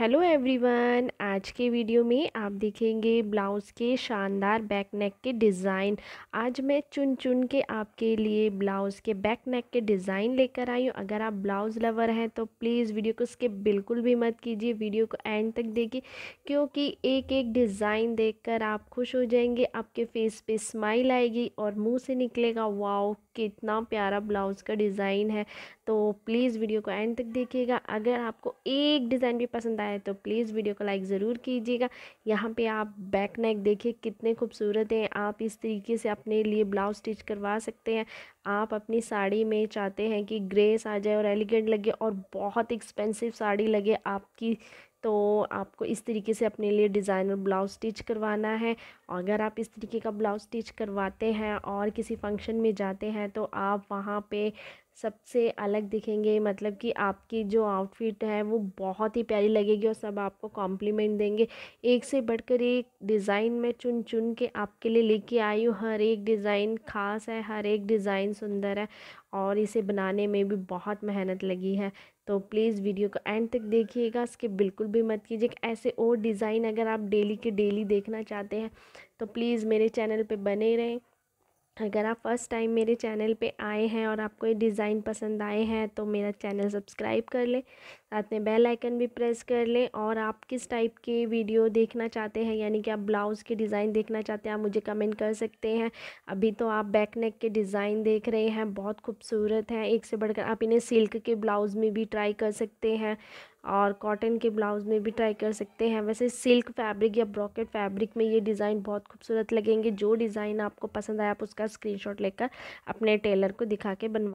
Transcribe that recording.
hello everyone आज के video में आप देखेंगे ब्लाउज़ के शानदार बैक नेक के डिज़ाइन आज मैं चुन चुन के आपके लिए ब्लाउज़ के बैक नेक के डिज़ाइन लेकर आई हूँ अगर आप ब्लाउज़ लवर हैं तो प्लीज़ वीडियो को स्किप बिल्कुल भी मत कीजिए वीडियो को एंड तक देखिए क्योंकि एक एक डिज़ाइन देखकर आप खुश हो जाएंगे आपके फेस पे स्माइल आएगी और मुँह से निकलेगा वाओ कितना प्यारा ब्लाउज़ का डिज़ाइन है तो प्लीज़ वीडियो को एंड तक देखिएगा अगर आपको एक डिज़ाइन भी पसंद आया है तो प्लीज़ वीडियो को लाइक ज़रूर कीजिएगा यहाँ पे आप बैक नेक देखिए कितने खूबसूरत हैं आप इस तरीके से अपने लिए ब्लाउज स्टिच करवा सकते हैं आप अपनी साड़ी में चाहते हैं कि ग्रेस आ जाए और एलिगेंट लगे और बहुत एक्सपेंसिव साड़ी लगे आपकी तो आपको इस तरीके से अपने लिए डिज़ाइनर ब्लाउज स्टिच करवाना है अगर आप इस तरीके का ब्लाउज स्टिच करवाते हैं और किसी फंक्शन में जाते हैं तो आप वहाँ पे सबसे अलग दिखेंगे मतलब कि आपकी जो आउटफिट है वो बहुत ही प्यारी लगेगी और सब आपको कॉम्प्लीमेंट देंगे एक से बढ़कर एक डिज़ाइन में चुन चुन के आपके लिए लेके आई हूँ हर एक डिज़ाइन ख़ास है हर एक डिज़ाइन सुंदर है और इसे बनाने में भी बहुत मेहनत लगी है तो प्लीज़ वीडियो को एंड तक देखिएगा इसके बिल्कुल भी मत कीजिए ऐसे और डिज़ाइन अगर आप डेली के डेली देखना चाहते हैं तो प्लीज़ मेरे चैनल पे बने रहें अगर आप फर्स्ट टाइम मेरे चैनल पे आए हैं और आपको ये डिज़ाइन पसंद आए हैं तो मेरा चैनल सब्सक्राइब कर लें साथ में बेल आइकन भी प्रेस कर लें और आप किस टाइप की वीडियो देखना चाहते हैं यानी कि आप ब्लाउज़ के डिज़ाइन देखना चाहते हैं आप मुझे कमेंट कर सकते हैं अभी तो आप बैक नेक के डिज़ाइन देख रहे हैं बहुत खूबसूरत हैं एक से बढ़कर आप इन्हें सिल्क के ब्लाउज़ में भी ट्राई कर सकते हैं और कॉटन के ब्लाउज़ में भी ट्राई कर सकते हैं वैसे सिल्क फैब्रिक या ब्रॉकेट फैब्रिक में ये डिज़ाइन बहुत खूबसूरत लगेंगे जो डिज़ाइन आपको पसंद आया आप उसका स्क्रीनशॉट लेकर अपने टेलर को दिखा के बनवा